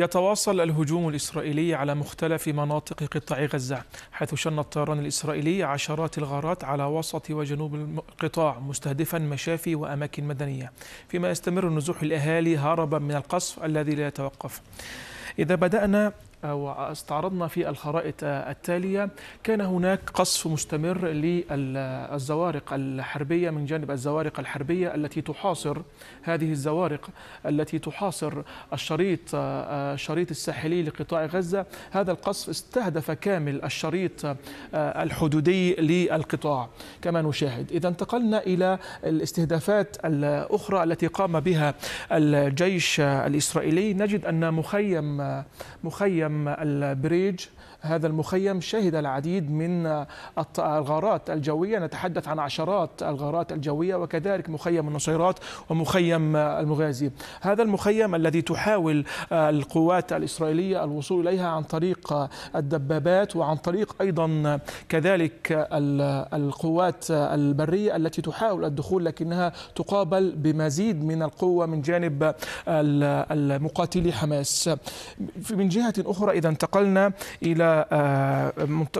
يتواصل الهجوم الإسرائيلي على مختلف مناطق قطاع غزة حيث شن الطيران الإسرائيلي عشرات الغارات على وسط وجنوب القطاع مستهدفا مشافي وأماكن مدنية فيما يستمر نزوح الأهالي هربا من القصف الذي لا يتوقف إذا بدأنا واستعرضنا في الخرائط التالية كان هناك قصف مستمر للزوارق الحربية من جانب الزوارق الحربية التي تحاصر هذه الزوارق التي تحاصر الشريط الشريط الساحلي لقطاع غزة هذا القصف استهدف كامل الشريط الحدودي للقطاع كما نشاهد إذا انتقلنا إلى الاستهدافات الأخرى التي قام بها الجيش الإسرائيلي نجد أن مخيم مخيم البريج هذا المخيم شهد العديد من الغارات الجوية نتحدث عن عشرات الغارات الجوية وكذلك مخيم النصيرات ومخيم المغازي هذا المخيم الذي تحاول آه، القوات الإسرائيلية الوصول إليها عن طريق آه، الدبابات وعن طريق أيضا كذلك القوات البرية التي تحاول الدخول لكنها تقابل بمزيد من القوة من جانب آه، المقاتلي حماس من جهة أخرى إذا انتقلنا إلى آه،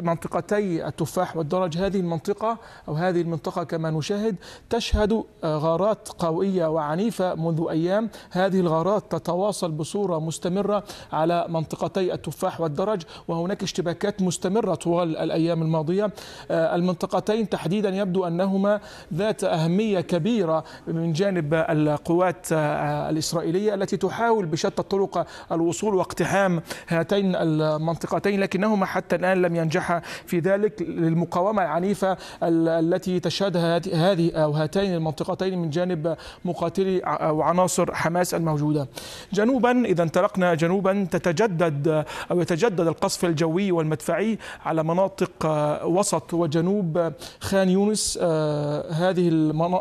منطقتي التفاح والدرج هذه المنطقة أو هذه المنطقة كما نشاهد تشهد آه، غارات قوية وعنيفة منذ أيام هذه الغارات تتواصل بصورة مستمرة على منطقتي التفاح والدرج وهناك اشتباكات مستمرة طوال الأيام الماضية آه، المنطقتين تحديدا يبدو أنهما ذات أهمية كبيرة من جانب القوات الإسرائيلية التي تحاول بشتى الطرق الوصول واقتحام هاتين المنطقتين لكن لكنهما حتى الآن لم ينجحا في ذلك للمقاومة العنيفة التي تشهدها هذه أو هاتين المنطقتين من جانب مقاتلي أو عناصر حماس الموجودة جنوبا إذا انطلقنا جنوبا تتجدد أو يتجدد القصف الجوي والمدفعي على مناطق وسط وجنوب خان يونس آه، هذه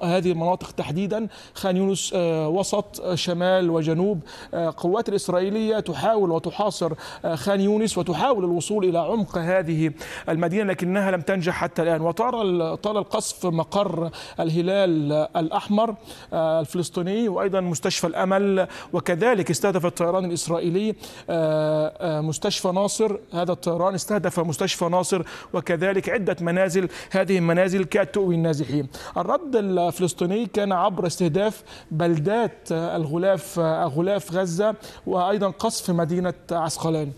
هذه المناطق تحديدا خان يونس آه، وسط شمال وجنوب آه، قوات الإسرائيلية تحاول وتحاصر خان يونس وتحاول الوصول الوصول إلى عمق هذه المدينة لكنها لم تنجح حتى الآن وطار طال القصف مقر الهلال الأحمر آه، الفلسطيني وأيضا مستشفى الأمل وكذلك استهدف الطيران الإسرائيلي آه، آه، مستشفى ناصر هذا الطيران استهدف مستشفى ناصر وكذلك عدة منازل هذه المنازل كانت تؤوي النازحين الرد الفلسطيني كان عبر استهداف بلدات الغلاف غلاف غزة وأيضا قصف مدينة عسقلان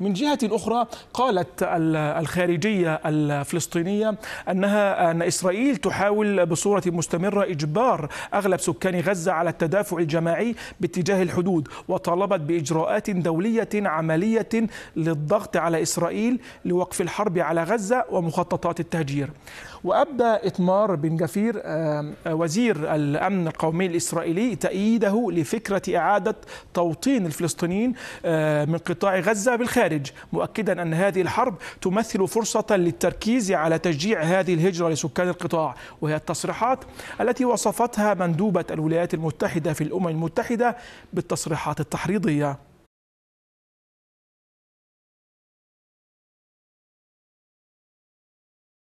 من جهة أخرى قالت الخارجية الفلسطينية أنها أن إسرائيل تحاول بصورة مستمرة إجبار أغلب سكان غزة على التدافع الجماعي باتجاه الحدود وطالبت بإجراءات دولية عملية للضغط على إسرائيل لوقف الحرب على غزة ومخططات التهجير وأبدى إتمار بن جفير وزير الأمن القومي الإسرائيلي تأييده لفكرة إعادة توطين الفلسطينيين من قطاع غزة بالخارج الخارج مؤكدا أن هذه الحرب تمثل فرصة للتركيز على تشجيع هذه الهجرة لسكان القطاع وهي التصريحات التي وصفتها مندوبة الولايات المتحدة في الأمم المتحدة بالتصريحات التحريضية